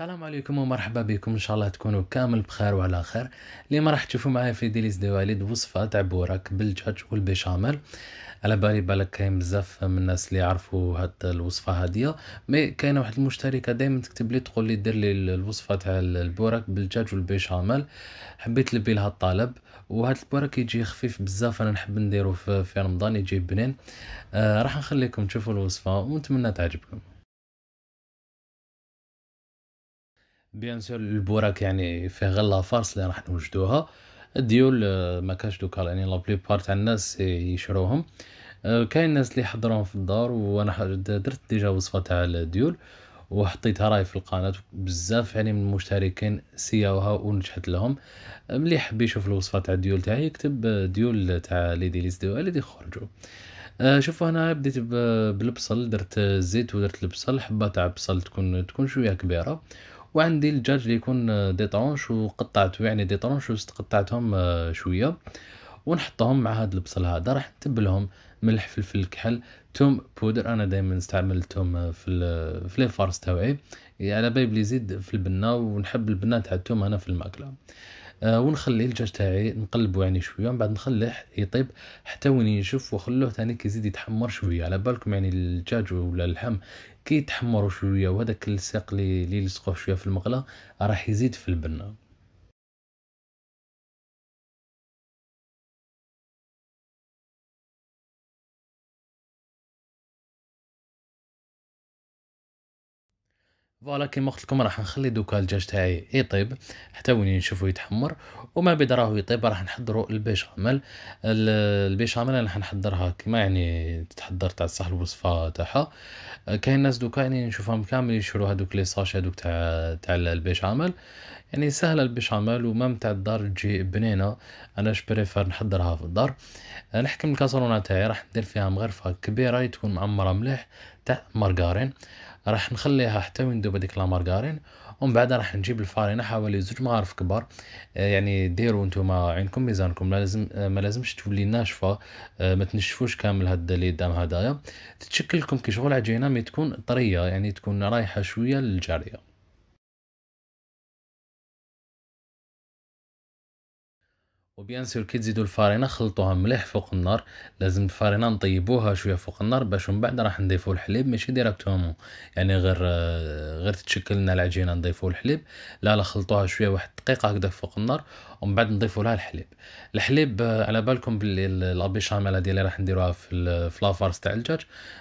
السلام عليكم ومرحبا بكم ان شاء الله تكونوا كامل بخير وعلى خير اليوم راح تشوفوا معايا في ديليز دي واليد وصفه تاع بوراك بالدجاج والبيشاميل على بالي بالك كاين بزاف من الناس اللي يعرفوا هاد الوصفه هادية مي كاينه واحد المشتركه دائما تكتب لي تقول لي دير لي الوصفه تاع البوراك بالدجاج والبيشاميل حبيت نلبي لها الطلب وهاد البوراك يجي خفيف بزاف انا نحب نديرو في رمضان يجي بنين آه راح نخليكم تشوفوا الوصفه ونتمنى تعجبكم بيان سور البوراك يعني فيه غير لافارس اللي راح نوجدوها الديول آه، ما كاش دوكا يعني لا بلي بار تاع الناس آه، يشروهم آه، كاين الناس اللي حضرهم في الدار وانا درت ديجا وصفه تاع الديول وحطيتها راهي في القناه بزاف يعني من المشتركين سياوها ونجحت لهم ملي حبي يشوف الوصفه تاع الديول تاعي يكتب ديول تاع لي ديليس دو اللي يخرجوا شوفوا هنا بديت بالبصل درت الزيت ودرت البصل حبه تاع بصل تكون تكون شويه كبيره وعندي الدجاج اللي يكون ديطرونش وقطعته يعني ديطرونش قطعتهم آه، شويه ونحطهم مع هاد البصل هذا راح نتبلهم ملح فلفل كحل توم بودر انا دائما نستعمل التوم في في لي فارس تاعي يعني على بالي يزيد في البنه ونحب البنه تاع التوم انا في الماكله آه، ونخليه الدجاج تاعي نقلبو يعني شويه من بعد نخليه يطيب حتى وين ينشف وخلوه ثاني كيزيد يتحمر شويه على بالكم يعني الدجاج ولا اللحم يتحمروا شويه وهذاك الساق اللي يلصقوه شويه في المقله راح يزيد في البنه فوالا كيما قلت لكم راح نخلي دوكا الدجاج تاعي يطيب حتى وين نشوفو يتحمر وما بيد راهو يطيب راح نحضرو البيشاميل البيشاميل راح نحضرها كيما يعني تتحضر تاع صح الوصفه تاعها كاين ناس دوكا يعني نشوفهم كامل يشرو هذوك لي ساشي هذوك تاع تاع البيشاميل يعني سهله البيشاميل ومام تاع الدار تجي بنينه انا بريفير نحضرها في الدار نحكم الكاسرونه تاعي راح ندير فيها مغرفه كبيره تكون معمره مليح تاع مارغارين راح نخليها حتى ويندو لا لامارغارين ومن بعد راح نجيب الفارينه حوالي زوج معارف كبار آه، يعني ديروا نتوما عينكم ميزانكم ما لازم آه، ما لازمش تولي ناشفه آه، ما تنشفوش كامل هاد اللي قدام هدايا تتشكل لكم كي شغل عجينه مي تكون طريه يعني تكون رايحه شويه للجاريه وبيان سور كي تزيدوا الفرينه خلطوها مليح فوق النار لازم الفرينه نطيبوها شويه فوق النار باش من بعد راح نضيفوا الحليب ماشي ديريكتومون يعني غير آه، غير تتشكل لنا العجينه نضيفوا الحليب لا لا خلطوها شويه واحد دقيقه هكذا فوق النار ومن بعد نضيفوا لها الحليب الحليب آه، على بالكم باللي البيشاميل هذه اللي راح نديروها في الفلافارس لافارس تاع الدجاج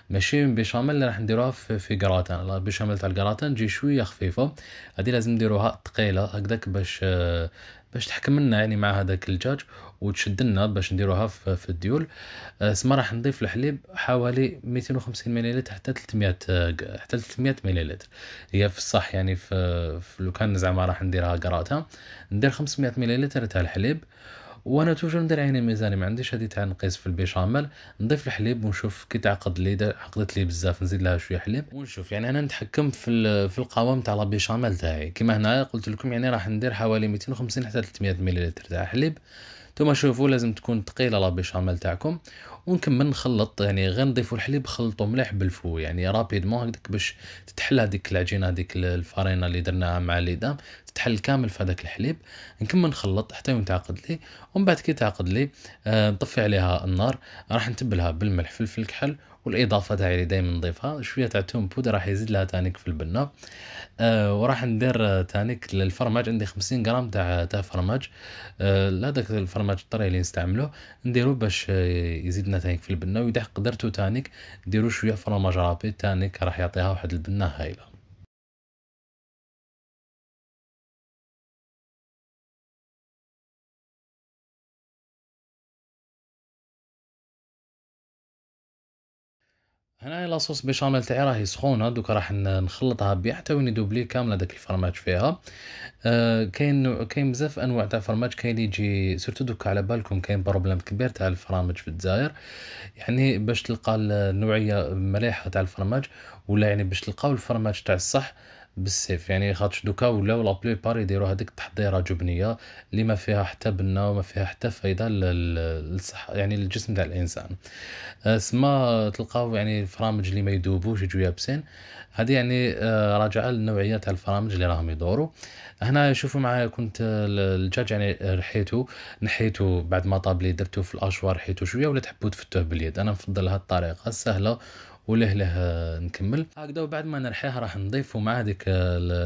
ماشي بيشاميل اللي راح نديروها في, في كراتان البيشاميل تاع الغراتان تجي شويه خفيفه هذه لازم نديروها ثقيله هكذاك باش آه، باش تحكم لنا يعني مع هذاك الدجاج وتشد لنا باش نديروها في الديول آه، سما راح نضيف الحليب حوالي 250 مليلتر حتى 300 آه، حتى 300 مليلتر هي في الصح يعني في, في لو كان زعما راح نديرها قراتها ندير 500 مليلتر تاع الحليب وانا توجور ندير عيني ميزاني ما عنديش هادي تاع نقيس في البيشامل نضيف الحليب ونشوف كي تعقد لي عقدت لي بزاف نزيد لها شويه حليب ونشوف يعني انا نتحكم في في القوام تاع البيشامل تاعي كيما هنا قلت لكم يعني راح ندير حوالي 250 حتى 300 ملل تاع حليب ثم شوفوا لازم تكون ثقيله لا بيشامل تاعكم ونكمل نخلط يعني غير نضيفوا الحليب خلطوا مليح بالفو يعني رابيدمون هكذاك باش تتحل هذيك العجينه هذيك الفرينه اللي درناها مع ليدام تتحل كامل في هذاك الحليب نكمل نخلط حتى يتعقد لي ومن بعد كي تعقد لي آه نطفي عليها النار راح نتبلها بالملح فلفل كحل والاضافه تاعي اللي دائما نضيفها شويه تاع توم بودر راح يزيد لها تانيك في البنه أه وراح ندير تانيك للفرماج عندي 50 غرام تاع تاع فرماج آه، هذاك أه الفرماج الطري اللي نستعمله نديرو باش آه، يزيدنا تانيك في البنه ويدح قدرتو تانيك ديرو شويه فرماج رابي تانيك راح يعطيها واحد البنه هايله هنايا لاصوص بيشاميل تاعي راهي سخونه دوكا راح نخلطها بيها حتى وين يدوبلي كامل هداك الفرماج فيها آه، كاين كاين بزاف انواع تاع فرماج كاين اللي يجي سورتو دوكا على بالكم كاين بروبليم كبير تاع الفرامج في الجزائر يعني باش تلقى النوعيه مليحه تاع الفرماج ولا يعني باش تلقاو الفرماج تاع الصح بالسيف يعني خاطش دوكا ولاو لا بار يديروا هذيك التحضيره جبنيه اللي ما فيها حتى بنه وما فيها حتى فايده للصحه يعني للجسم تاع الانسان آه، سما تلقاو يعني الفرامج اللي ما يذوبوش يجوا يابسين هذه يعني آه، راجعه للنوعيه تاع الفرامج اللي راهم يدوروا هنا شوفوا معايا كنت الدجاج يعني رحيته نحيته بعد ما طابلي درته في الاشوار رحيته شويه ولا تحبوا تفتوه باليد انا نفضل هاد الطريقه السهله ولهله نكمل هكذا وبعد ما نرحيه راح نضيفو مع هذيك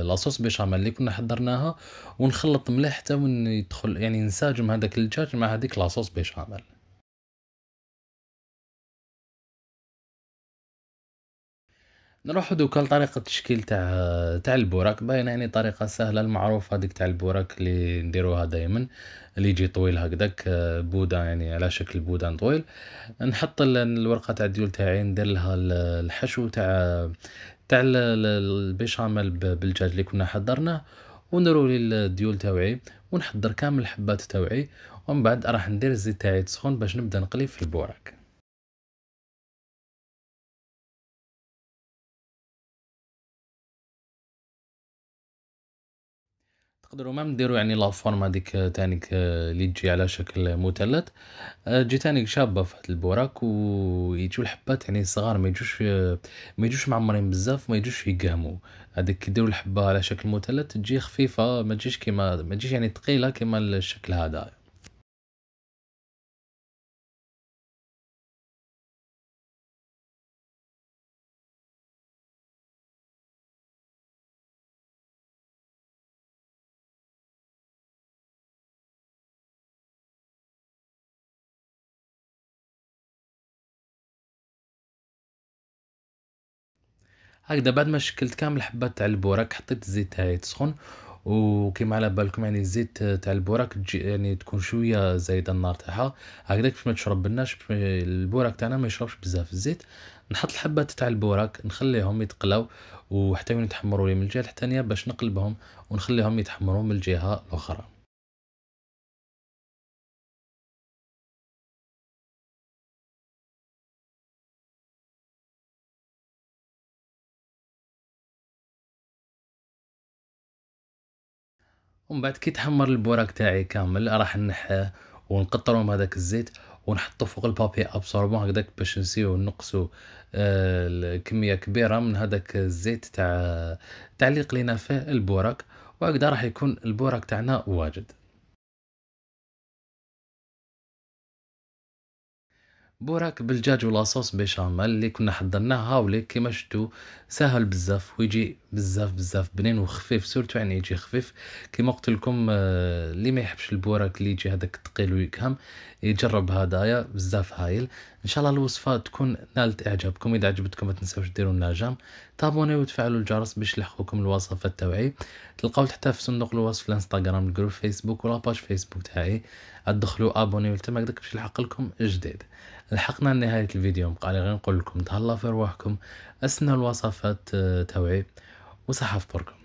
لاصوص بيشاميل اللي كنا حضرناها ونخلط مليح حتى يدخل يعني ينسجم هذاك الدجاج مع هذيك لاصوص بيشاميل نروحو دوكا لطريقه التشكيل تاع تاع البوراك باينه يعني طريقه سهله المعروفه هذيك تاع البوراك اللي نديروها دائما اللي يجي طويل هكداك بودا يعني على شكل بودان طويل نحط الورقه تاع الديول تاعي ندير لها الحشو تاع تاع البيشاميل بالجاج اللي كنا حضرناه ونرولي الديول تاوعي ونحضر كامل الحبات تاوعي ومن بعد راح ندير الزيت تاعي تسخن باش نبدا نقلي في البوراك تقدروا ما نديروا يعني لا فورم هذيك آه، تانيك آه، اللي تجي على شكل مثلث آه، تجي تانيك شابه في هاد البوراك ويجيو الحبات يعني صغار ما يجوش ما يجوش معمرين بزاف ما يجوش يقهموا هذيك يديروا الحبه على شكل مثلث تجي خفيفه ما تجيش كيما ما تجيش يعني ثقيله كيما الشكل هذا هكذا بعد ما شكلت كامل حبات تاع البوراك حطيت الزيت تاعي تسخن وكما على بالكم يعني الزيت تاع البوراك تجي يعني تكون شويه زايده النار تاعها هكذاك باش ما تشرب تشربناش البوراك تاعنا ما يشربش بزاف الزيت نحط الحبات تاع البوراك نخليهم يتقلاو وحتى يتحمروا لي من الجهه الثانيه باش نقلبهم ونخليهم يتحمروا من الجهه الاخرى ومن بعد كي تحمر البوراك تاعي كامل راح نحيه ونقطرهم هذاك الزيت ونحطه فوق البابي ابسوربون هكذاك باش نسيو نقصو آه كميه كبيره من هذاك الزيت تاع تعليق لينا قلينا فيه البوراك وهكذا راح يكون البوراك تاعنا واجد بوراك بالدجاج ولاصوص بيشاميل اللي كنا حضرناه هاوليك كيما شفتو ساهل بزاف ويجي بزاف بزاف بنين وخفيف سورتو يعني يجي خفيف كيما قلت لكم آه، اللي ما يحبش البوراك اللي يجي هذاك الثقيل ويكهم يجرب هدايا بزاف هايل ان شاء الله الوصفه تكون نالت اعجابكم اذا عجبتكم ما تنساوش ديروا لنا جام تابوني وتفعلوا الجرس باش يلحقوكم الوصفات التوعي تلقاو حتى في صندوق الوصف الانستغرام الجروب فيسبوك ولا باج فيسبوك تاعي ادخلوا ابوني تما هكذاك باش يلحق لكم جديد لحقنا لنهاية الفيديو مبقالي غير نقول لكم تهلا في رواحكم اسنا الوصفات آه، توعي وصحة فطوركم